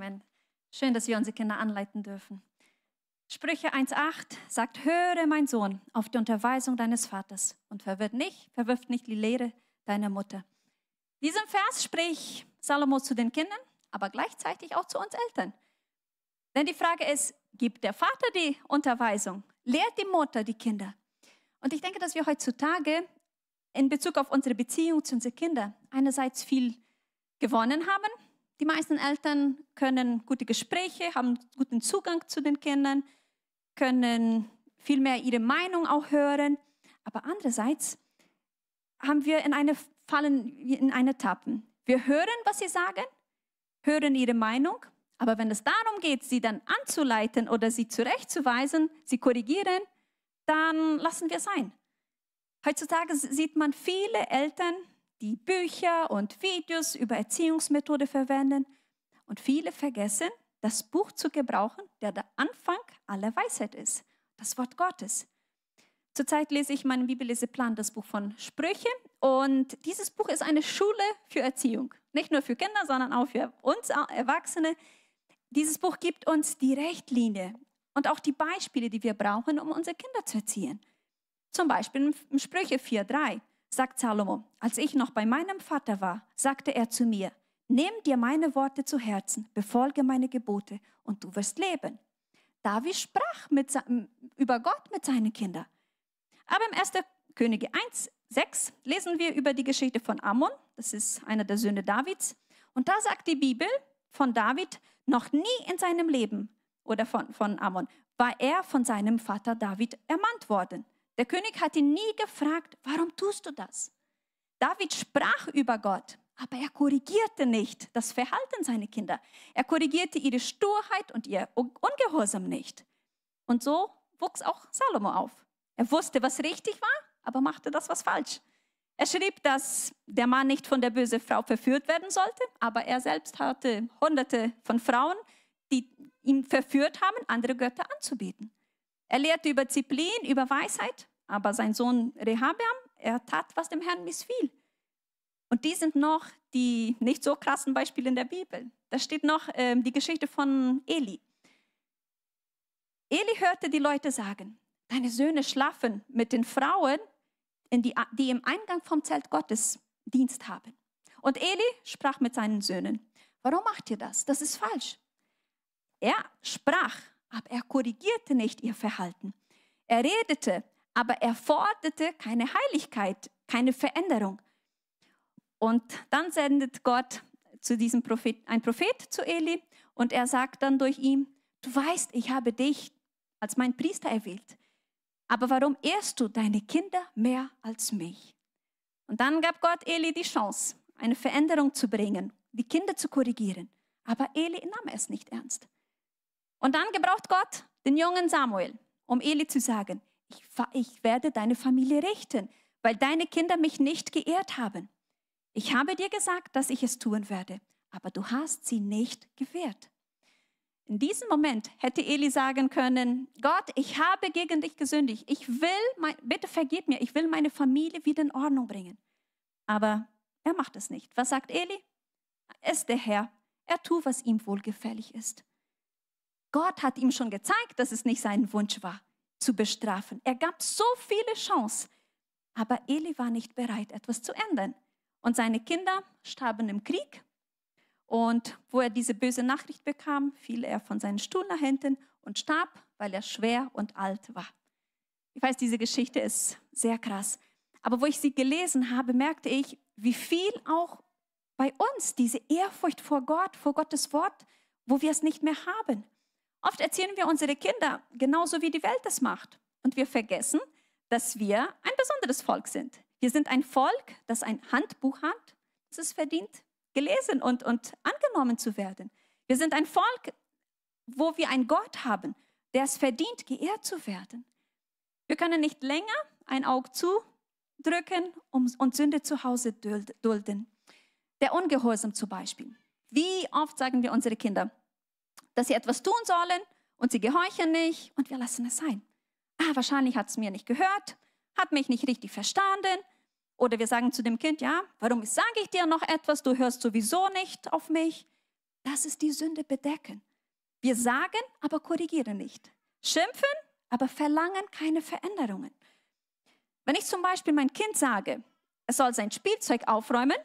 Amen. Schön, dass wir unsere Kinder anleiten dürfen. Sprüche 1,8 sagt: Höre, mein Sohn, auf die Unterweisung deines Vaters und verwirrt nicht, verwirft nicht die Lehre deiner Mutter. Diesen Vers spricht Salomo zu den Kindern, aber gleichzeitig auch zu uns Eltern. Denn die Frage ist: Gibt der Vater die Unterweisung? Lehrt die Mutter die Kinder? Und ich denke, dass wir heutzutage in Bezug auf unsere Beziehung zu unseren Kindern einerseits viel gewonnen haben die meisten Eltern können gute Gespräche, haben guten Zugang zu den Kindern, können viel mehr ihre Meinung auch hören. Aber andererseits haben wir in eine fallen in eine Tappen. Wir hören, was sie sagen, hören ihre Meinung, aber wenn es darum geht, sie dann anzuleiten oder sie zurechtzuweisen, sie korrigieren, dann lassen wir sein. Heutzutage sieht man viele Eltern, die Bücher und Videos über Erziehungsmethode verwenden. Und viele vergessen, das Buch zu gebrauchen, der der Anfang aller Weisheit ist, das Wort Gottes. Zurzeit lese ich meinen Bibelleseplan, das Buch von Sprüche. Und dieses Buch ist eine Schule für Erziehung. Nicht nur für Kinder, sondern auch für uns Erwachsene. Dieses Buch gibt uns die Richtlinie und auch die Beispiele, die wir brauchen, um unsere Kinder zu erziehen. Zum Beispiel in Sprüche 4.3 sagt Salomo, als ich noch bei meinem Vater war, sagte er zu mir, nimm dir meine Worte zu Herzen, befolge meine Gebote und du wirst leben. David sprach mit, über Gott mit seinen Kindern. Aber im 1. Könige 1, 6 lesen wir über die Geschichte von Ammon, das ist einer der Söhne Davids. Und da sagt die Bibel von David, noch nie in seinem Leben oder von, von Ammon war er von seinem Vater David ermahnt worden. Der König hat ihn nie gefragt, warum tust du das? David sprach über Gott, aber er korrigierte nicht das Verhalten seiner Kinder. Er korrigierte ihre Sturheit und ihr Ungehorsam nicht. Und so wuchs auch Salomo auf. Er wusste, was richtig war, aber machte das, was falsch. Er schrieb, dass der Mann nicht von der bösen Frau verführt werden sollte, aber er selbst hatte hunderte von Frauen, die ihn verführt haben, andere Götter anzubieten. Er lehrte über Disziplin, über Weisheit, aber sein Sohn Rehabeam, er tat, was dem Herrn missfiel. Und die sind noch die nicht so krassen Beispiele in der Bibel. Da steht noch äh, die Geschichte von Eli. Eli hörte die Leute sagen, deine Söhne schlafen mit den Frauen, die, die im Eingang vom Zelt Gottes Dienst haben. Und Eli sprach mit seinen Söhnen, warum macht ihr das? Das ist falsch. Er sprach, aber er korrigierte nicht ihr Verhalten. Er redete, aber er forderte keine Heiligkeit, keine Veränderung. Und dann sendet Gott zu diesem Prophet, ein Prophet zu Eli und er sagt dann durch ihn, du weißt, ich habe dich als mein Priester erwählt, aber warum ehrst du deine Kinder mehr als mich? Und dann gab Gott Eli die Chance, eine Veränderung zu bringen, die Kinder zu korrigieren. Aber Eli nahm es nicht ernst. Und dann gebraucht Gott den jungen Samuel, um Eli zu sagen, ich, ich werde deine Familie richten, weil deine Kinder mich nicht geehrt haben. Ich habe dir gesagt, dass ich es tun werde, aber du hast sie nicht gewährt. In diesem Moment hätte Eli sagen können, Gott, ich habe gegen dich gesündigt. Ich will, mein, bitte vergib mir, ich will meine Familie wieder in Ordnung bringen. Aber er macht es nicht. Was sagt Eli? Er ist der Herr. Er tut, was ihm wohlgefällig ist. Gott hat ihm schon gezeigt, dass es nicht sein Wunsch war, zu bestrafen. Er gab so viele Chancen, aber Eli war nicht bereit, etwas zu ändern. Und seine Kinder starben im Krieg. Und wo er diese böse Nachricht bekam, fiel er von seinem Stuhl nach hinten und starb, weil er schwer und alt war. Ich weiß, diese Geschichte ist sehr krass. Aber wo ich sie gelesen habe, merkte ich, wie viel auch bei uns diese Ehrfurcht vor Gott, vor Gottes Wort, wo wir es nicht mehr haben. Oft erziehen wir unsere Kinder genauso, wie die Welt das macht. Und wir vergessen, dass wir ein besonderes Volk sind. Wir sind ein Volk, das ein Handbuch hat. das es verdient, gelesen und, und angenommen zu werden. Wir sind ein Volk, wo wir einen Gott haben, der es verdient, geehrt zu werden. Wir können nicht länger ein Auge zudrücken und Sünde zu Hause dulden. Der Ungehorsam zum Beispiel. Wie oft sagen wir unsere Kinder, dass sie etwas tun sollen und sie gehorchen nicht und wir lassen es sein. Ah, wahrscheinlich hat es mir nicht gehört, hat mich nicht richtig verstanden. Oder wir sagen zu dem Kind, ja, warum sage ich dir noch etwas, du hörst sowieso nicht auf mich. Das ist die Sünde bedecken. Wir sagen, aber korrigieren nicht. Schimpfen, aber verlangen keine Veränderungen. Wenn ich zum Beispiel mein Kind sage, es soll sein Spielzeug aufräumen,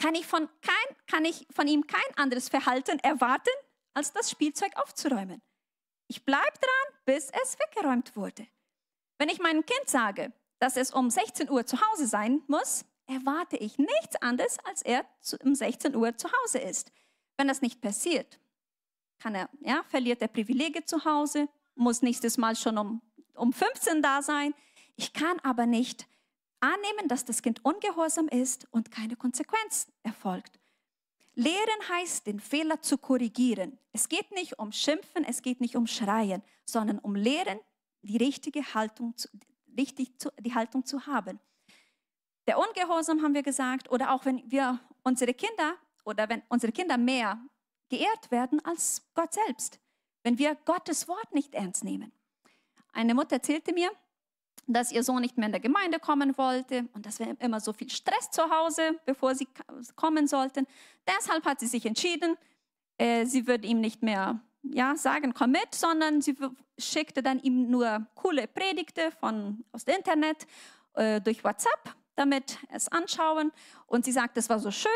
kann ich von, kein, kann ich von ihm kein anderes Verhalten erwarten, als das Spielzeug aufzuräumen. Ich bleibe dran, bis es weggeräumt wurde. Wenn ich meinem Kind sage, dass es um 16 Uhr zu Hause sein muss, erwarte ich nichts anderes, als er um 16 Uhr zu Hause ist. Wenn das nicht passiert, kann er, ja, verliert er Privilege zu Hause, muss nächstes Mal schon um, um 15 da sein. Ich kann aber nicht annehmen, dass das Kind ungehorsam ist und keine Konsequenz erfolgt. Lehren heißt, den Fehler zu korrigieren. Es geht nicht um Schimpfen, es geht nicht um Schreien, sondern um Lehren, die richtige Haltung, zu, richtig zu, die Haltung zu haben. Der Ungehorsam haben wir gesagt, oder auch wenn wir unsere Kinder oder wenn unsere Kinder mehr geehrt werden als Gott selbst, wenn wir Gottes Wort nicht ernst nehmen. Eine Mutter erzählte mir, dass ihr Sohn nicht mehr in der Gemeinde kommen wollte und dass wir immer so viel Stress zu Hause, bevor sie kommen sollten. Deshalb hat sie sich entschieden, äh, sie würde ihm nicht mehr ja, sagen, komm mit, sondern sie schickte dann ihm nur coole Predigte von, aus dem Internet äh, durch WhatsApp, damit es anschauen. Und sie sagt, es war so schön,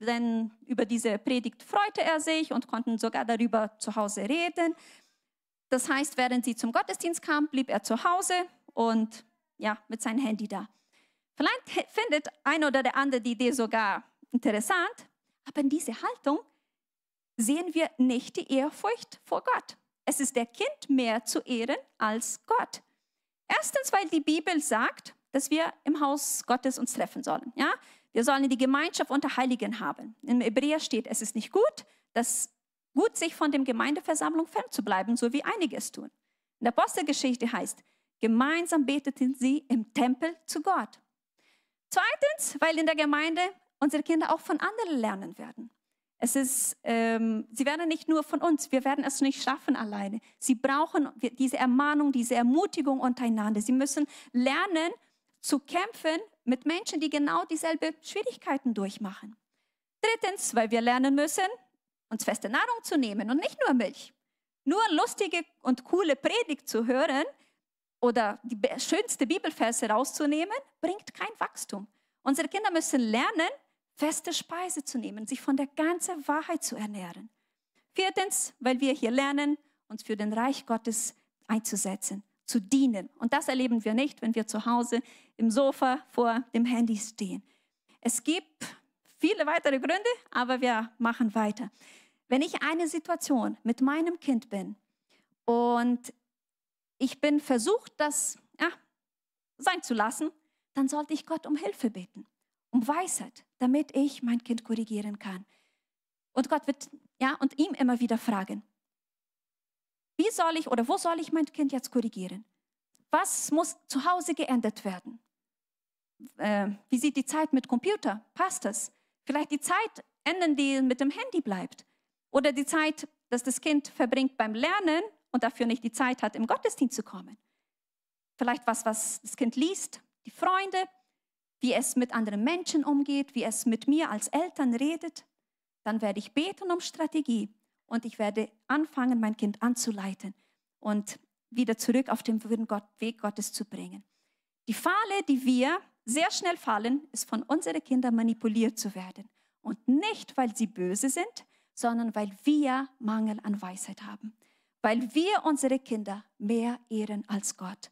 denn über diese Predigt freute er sich und konnten sogar darüber zu Hause reden. Das heißt, während sie zum Gottesdienst kam, blieb er zu Hause, und ja, mit seinem Handy da. Vielleicht findet ein oder der andere die Idee sogar interessant, aber in dieser Haltung sehen wir nicht die Ehrfurcht vor Gott. Es ist der Kind mehr zu ehren als Gott. Erstens, weil die Bibel sagt, dass wir im Haus Gottes uns treffen sollen. Ja? Wir sollen die Gemeinschaft unter Heiligen haben. Im Hebräer steht, es ist nicht gut, dass gut sich von der Gemeindeversammlung fernzubleiben, so wie einige es tun. In der Apostelgeschichte heißt, Gemeinsam beteten sie im Tempel zu Gott. Zweitens, weil in der Gemeinde unsere Kinder auch von anderen lernen werden. Es ist, ähm, sie werden nicht nur von uns, wir werden es nicht schaffen alleine. Sie brauchen diese Ermahnung, diese Ermutigung untereinander. Sie müssen lernen zu kämpfen mit Menschen, die genau dieselben Schwierigkeiten durchmachen. Drittens, weil wir lernen müssen, uns feste Nahrung zu nehmen und nicht nur Milch. Nur lustige und coole Predigt zu hören, oder die schönste Bibelverse rauszunehmen, bringt kein Wachstum. Unsere Kinder müssen lernen, feste Speise zu nehmen, sich von der ganzen Wahrheit zu ernähren. Viertens, weil wir hier lernen, uns für den Reich Gottes einzusetzen, zu dienen. Und das erleben wir nicht, wenn wir zu Hause im Sofa vor dem Handy stehen. Es gibt viele weitere Gründe, aber wir machen weiter. Wenn ich eine Situation mit meinem Kind bin und ich bin versucht, das ja, sein zu lassen, dann sollte ich Gott um Hilfe beten, um Weisheit, damit ich mein Kind korrigieren kann. Und Gott wird ja und ihm immer wieder fragen, wie soll ich oder wo soll ich mein Kind jetzt korrigieren? Was muss zu Hause geändert werden? Äh, wie sieht die Zeit mit Computer? Passt das? Vielleicht die Zeit ändern, die mit dem Handy bleibt. Oder die Zeit, dass das Kind verbringt beim Lernen, und dafür nicht die Zeit hat, im Gottesdienst zu kommen. Vielleicht was, was das Kind liest, die Freunde, wie es mit anderen Menschen umgeht, wie es mit mir als Eltern redet. Dann werde ich beten um Strategie und ich werde anfangen, mein Kind anzuleiten und wieder zurück auf den Weg Gottes zu bringen. Die Falle, die wir sehr schnell fallen, ist von unseren Kindern manipuliert zu werden. Und nicht, weil sie böse sind, sondern weil wir Mangel an Weisheit haben weil wir unsere Kinder mehr ehren als Gott.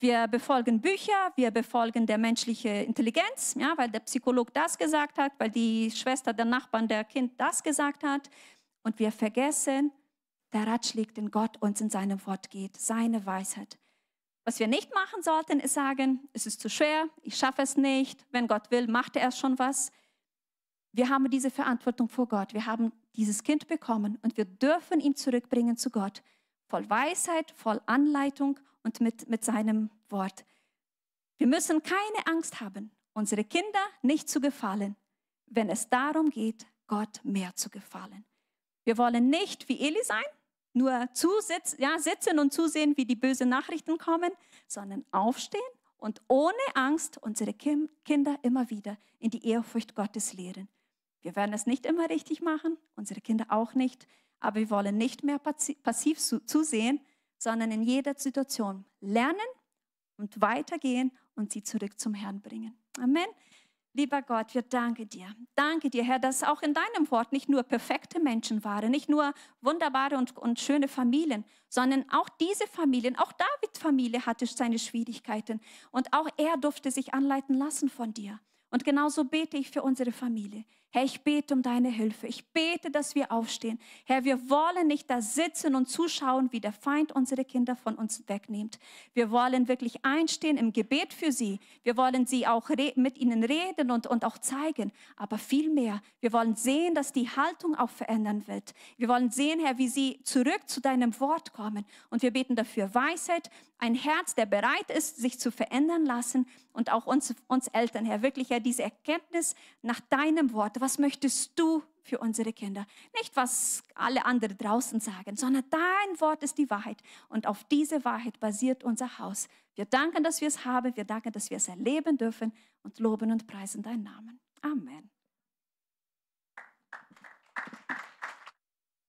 Wir befolgen Bücher, wir befolgen der menschliche Intelligenz, ja, weil der Psycholog das gesagt hat, weil die Schwester der Nachbarn der Kind das gesagt hat. Und wir vergessen, der Ratschlag, den Gott uns in seinem Wort geht, seine Weisheit. Was wir nicht machen sollten, ist sagen, es ist zu schwer, ich schaffe es nicht, wenn Gott will, macht er schon was. Wir haben diese Verantwortung vor Gott. Wir haben dieses Kind bekommen und wir dürfen ihn zurückbringen zu Gott. Voll Weisheit, voll Anleitung und mit, mit seinem Wort. Wir müssen keine Angst haben, unsere Kinder nicht zu gefallen, wenn es darum geht, Gott mehr zu gefallen. Wir wollen nicht wie Eli sein, nur zusitz, ja, sitzen und zusehen, wie die bösen Nachrichten kommen, sondern aufstehen und ohne Angst unsere Kinder immer wieder in die Ehrfurcht Gottes lehren. Wir werden es nicht immer richtig machen, unsere Kinder auch nicht, aber wir wollen nicht mehr passiv zusehen, sondern in jeder Situation lernen und weitergehen und sie zurück zum Herrn bringen. Amen. Lieber Gott, wir danken dir. Danke dir, Herr, dass auch in deinem Wort nicht nur perfekte Menschen waren, nicht nur wunderbare und, und schöne Familien, sondern auch diese Familien, auch Davids Familie hatte seine Schwierigkeiten und auch er durfte sich anleiten lassen von dir. Und genauso bete ich für unsere Familie. Herr, ich bete um deine Hilfe. Ich bete, dass wir aufstehen. Herr, wir wollen nicht da sitzen und zuschauen, wie der Feind unsere Kinder von uns wegnimmt. Wir wollen wirklich einstehen im Gebet für sie. Wir wollen sie auch mit ihnen reden und, und auch zeigen. Aber vielmehr, wir wollen sehen, dass die Haltung auch verändern wird. Wir wollen sehen, Herr, wie sie zurück zu deinem Wort kommen. Und wir beten dafür Weisheit, ein Herz, der bereit ist, sich zu verändern lassen und auch uns, uns Eltern, Herr, wirklich, Herr, diese Erkenntnis nach deinem Wort was möchtest du für unsere Kinder? Nicht, was alle anderen draußen sagen, sondern dein Wort ist die Wahrheit. Und auf diese Wahrheit basiert unser Haus. Wir danken, dass wir es haben. Wir danken, dass wir es erleben dürfen und loben und preisen deinen Namen. Amen.